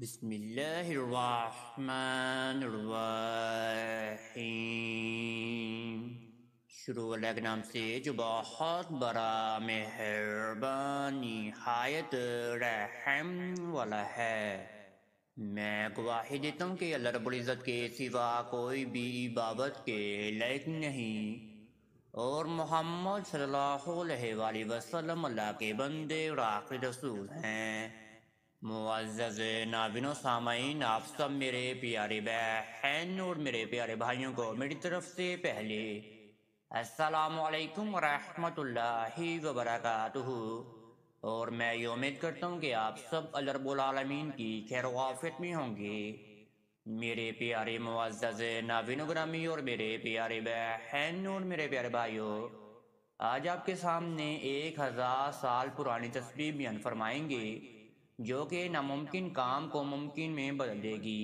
بسم الله الرحمن الرحيم शुरू अल्लाह के नाम से जो बहुत बड़ा मेहरबान नहायत रहम वाला है मैं गवाही देता हूँ कि अल्लाह रबुल्ज़त के सिवा कोई भी इबादत के लायक नहीं और मोहम्मद सल्लल्लाहु अलैहि वसल्लम अल्लाह के बंदे और आखिर रसूल हैं मुआज़ज़ नाबिनो सामीन आप सब मेरे प्यारे बहन और मेरे प्यारे भाइयों को मेरी तरफ से पहले असलकम वरहि वबरक और मैं ये उम्मीद करता हूँ कि आप सब अलरबालमीन की खैर वाफत में होंगे मेरे प्यारे मुआज़ नाबिनो ग्रामी और मेरे प्यारे बहन और मेरे प्यारे भाइयों आज आपके सामने एक हज़ार साल पुरानी तस्वीर बयान फरमाएंगे जो कि नामुमकिन काम को मुमकिन में बदल देगी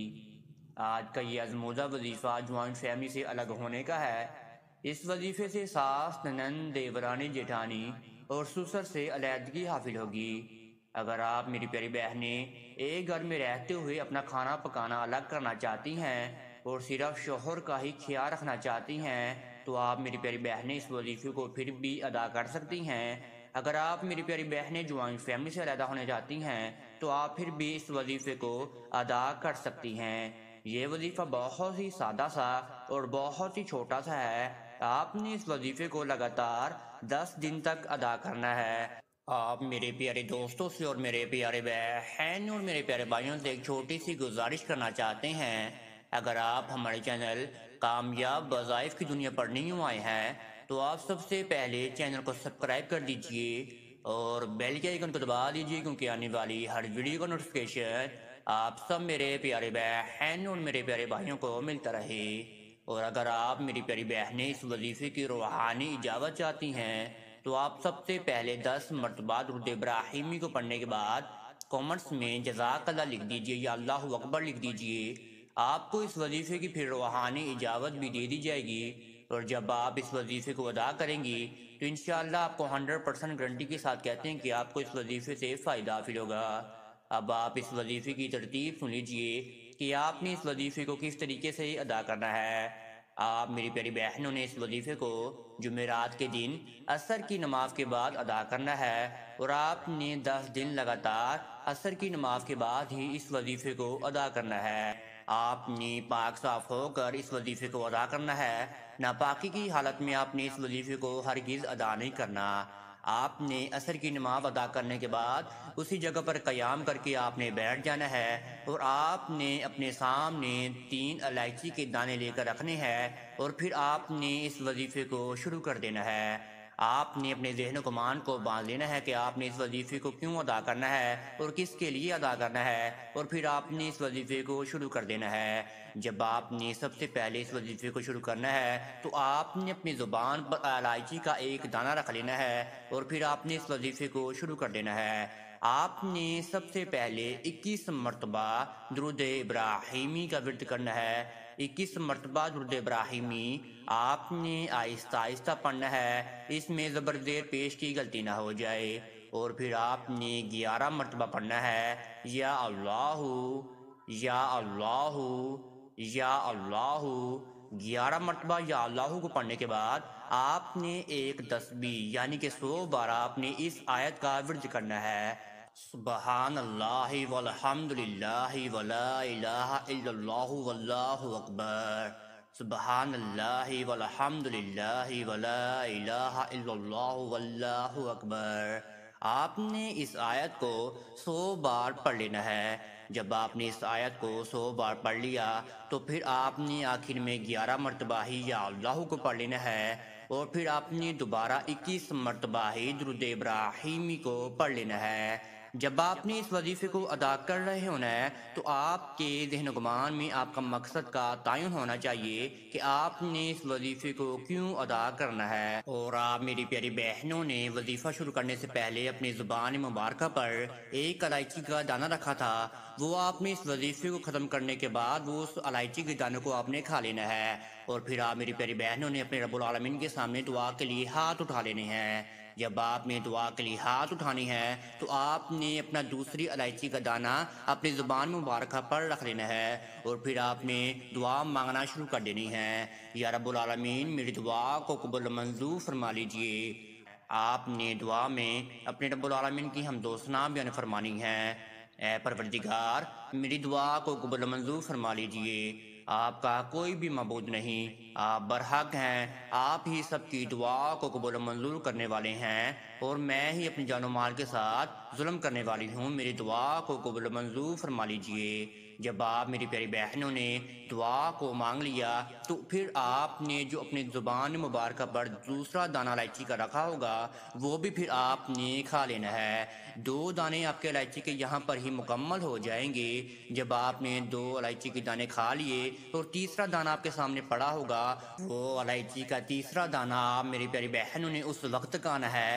आज का ये आजमोजा वजीफ़ा ज्वाइंट फैमिली से अलग होने का है इस वजीफे से सास नंद देवरानी जेठानी और सुसर से अलीहदगी हासिल होगी अगर आप मेरी प्यारी बहनें एक घर में रहते हुए अपना खाना पकाना अलग करना चाहती हैं और सिर्फ शोहर का ही ख्याल रखना चाहती हैं तो आप मेरी प्यारी बहनें इस वजीफे को फिर भी अदा कर सकती हैं अगर आप मेरी प्यारी बहनें जुआई फैमिली से अलहदा होने जाती हैं तो आप फिर भी इस वजीफे को अदा कर सकती हैं ये वजीफा बहुत ही सादा सा और बहुत ही छोटा सा है आपने इस वजीफे को लगातार दस दिन तक अदा करना है आप मेरे प्यारे दोस्तों से और मेरे प्यारे बहन और मेरे प्यारे भाइयों से एक छोटी सी गुजारिश करना चाहते हैं अगर आप हमारे चैनल कामयाब वजाइफ की दुनिया पर नहीं आए हैं तो आप सबसे पहले चैनल को सब्सक्राइब कर दीजिए और बेल के आइकन को दबा दीजिए क्योंकि आने वाली हर वीडियो का नोटिफिकेशन आप सब मेरे प्यारे बहन और मेरे प्यारे भाइयों को मिलता रहे और अगर आप मेरी प्यारी बहनें इस वजीफे की रूहानी इजावत चाहती हैं तो आप सबसे पहले दस मरतबा रुद इब्राहिमी को पढ़ने के बाद कॉमर्स में जजाक अल्लाह लिख दीजिए या अल्लाह अकबर लिख दीजिए आपको इस वजीफे की फिर रूहानी इजावत भी दे दी जाएगी और जब आप इस वजीफ़े को अदा करेंगी तो इन आपको हंड्रेड परसेंट गारंटी के साथ कहते हैं कि आपको इस वजीफ़े से फ़ायदा हासिल होगा अब आप इस वजीफ़े की तरतीब सुन लीजिए कि आपने इस वजीफ़े को किस तरीके से अदा करना है आप मेरी प्यारी बहनों ने इस वजीफ़े को जुमेरात के दिन असर की नमाज के बाद अदा करना है और आपने दस दिन लगातार असर की नमाज के बाद ही इस वजीफे को अदा करना है आपने पाक साफ होकर इस वजीफे को अदा करना है नापाकी की हालत में आपने इस वजीफे को हर गिज अदा नहीं करना आपने असर की नमाज अदा करने के बाद उसी जगह पर क्याम करके आपने बैठ जाना है और आपने अपने सामने तीन इलायची के दाने लेकर रखने हैं और फिर आपने इस वजीफे को शुरू कर देना है आपने अपने जहन गुमान को बांध लेना है कि आपने इस वजीफे को क्यों अदा करना है और किसके लिए अदा करना है और फिर आपने इस वजीफे को शुरू कर देना है जब आपने सबसे पहले इस वजीफे को शुरू करना है तो आपने अपनी ज़ुबान पर अलायची का एक दाना रख लेना है और फिर आपने इस वजीफे को शुरू कर देना है आपने सबसे पहले इक्कीस मरतबा दरुद इब्राहिमी का वृद्ध करना है इक्कीस मरतबा दुर्द इब्राहिमी आपने आहिस्ता आहिस्ता पढ़ना है इसमें ज़बरदेर पेश की गलती ना हो जाए और फिर आपने ग्यारह मरतबा पढ़ना है या अल्लाह या अल्लाह या अल्लाह ग्यारह मरतबा या अल्लाह को पढ़ने के बाद आपने एक बी यानी कि सौ बार आपने इस आयत का वर्ज करना है सुबहान आपने इस आयत को सौ बार पढ़ लेना है जब आपने इस आयत को सौ बार पढ़ लिया तो फिर आपने आखिर में ग्यारह मरतबा ही या अल्लाह को पढ़ लेना है और फिर आपने दोबारा इक्कीस मरतबा ही दरुद इब्राहिमी को पढ़ लेना है जब आपने इस वजीफे को अदा कर रहे होना है तो आपके जहन गुमान में आपका मकसद का तयन होना चाहिए कि आपने इस वजीफे को क्यों अदा करना है और आप मेरी प्यारी बहनों ने वजीफा शुरू करने से पहले अपनी जुबान मुबारक पर एक अलायची का दाना रखा था वो आपने इस वजीफे को ख़त्म करने के बाद वो उस अलायची के दाने को आपने खा लेना है और फिर आप मेरी प्यारी बहनों ने अपने रबालमीन के सामने दुआ के लिए हाथ उठा लेने हैं जब आपने दुआ के लिए हाथ उठानी है तो आपने अपना दूसरी इलायची का दाना अपनी ज़ुबान मुबारक पर रख लेना है और फिर आपने दुआ मांगना शुरू कर देनी है या रबालमीन मेरी दुआ को कबुल मंजूर फरमा लीजिए आपने दुआ में अपने रबालमीन की हम हमदोसना बयान फरमानी है ए परवरदिगार मेरी दुआ को कबुल मंजूर फरमा लीजिए आपका कोई भी मबूद नहीं आप बरहक हैं आप ही सबकी दुआ को कबूल मंजूर करने वाले हैं और मैं ही अपनी जानो माल के साथ जुल्म करने वाली हूँ मेरी दुआ को कबूल मंजूर फरमा लीजिए जब आप मेरी प्यारी बहनों ने दुआ को मांग लिया तो फिर आपने जो अपने ज़ुबान मुबारक पर दूसरा दाना इलायची का रखा होगा वो भी फिर आपने खा लेना है दो दाने आपके इलायची के यहाँ पर ही मुकम्मल हो जाएंगे जब आपने दो इलायची के दाने खा लिए और तीसरा दाना आपके सामने पड़ा होगा वो इलायची का तीसरा दाना आप मेरी प्यारी बहनों ने उस वक्त का आना है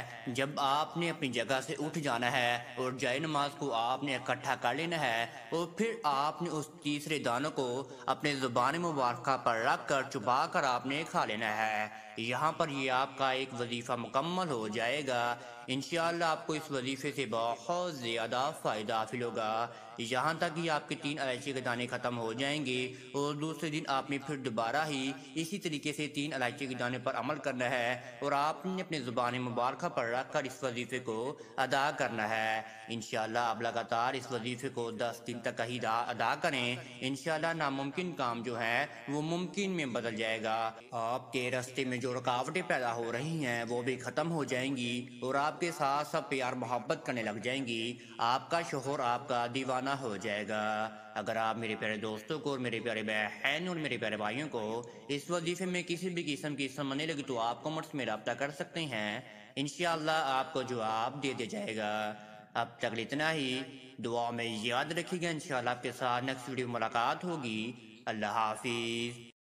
जब आपने अपनी जगह से उठ जाना है और जय नमाज को आपने इकट्ठा कर लेना है और फिर आप आपने उस तीसरे दानों को अपने ज़ुबान मुबारक पर रख कर छुपा कर आपने खा लेना है यहाँ पर ये आपका एक वजीफ़ा मुकम्मल हो जाएगा इनशाला आपको इस वजीफ़े से बहुत ज़्यादा फ़ायदा हासिल होगा यहाँ तक ही आपके तीन अलायची के दाने ख़त्म हो जाएंगे और दूसरे दिन आपने फिर दोबारा ही इसी तरीके से तीन अलायची के दाने पर अमल करना है और आपने अपने ज़ुबान मुबारक पर रख कर इस वजीफे को अदा करना है इन आप लगातार इस वजीफे को दस दिन तक ही अदा करें इन नामुमकिन काम जो है वो मुमकिन में बदल जाएगा आपके रास्ते में जो रुकावटें पैदा हो रही हैं वो भी ख़त्म हो जाएंगी और आपके साथ सब प्यार मोहब्बत करने लग जाएंगी आपका शोहर आपका दीवान फना हो जाएगा अगर आप मेरे प्यारे दोस्तों को और मेरे प्यारे बहन और मेरे प्यारे भाइयों को इस वजीफे में किसी भी किस्म की समझने लगी तो आप कमेंट्स में रबता कर सकते हैं इनशाला आपको जवाब दे दिया जाएगा अब तक इतना ही दुआ में याद रखिएगा इनशाला आपके साथ नेक्स्ट वीडियो मुलाकात होगी अल्लाह हाफिज़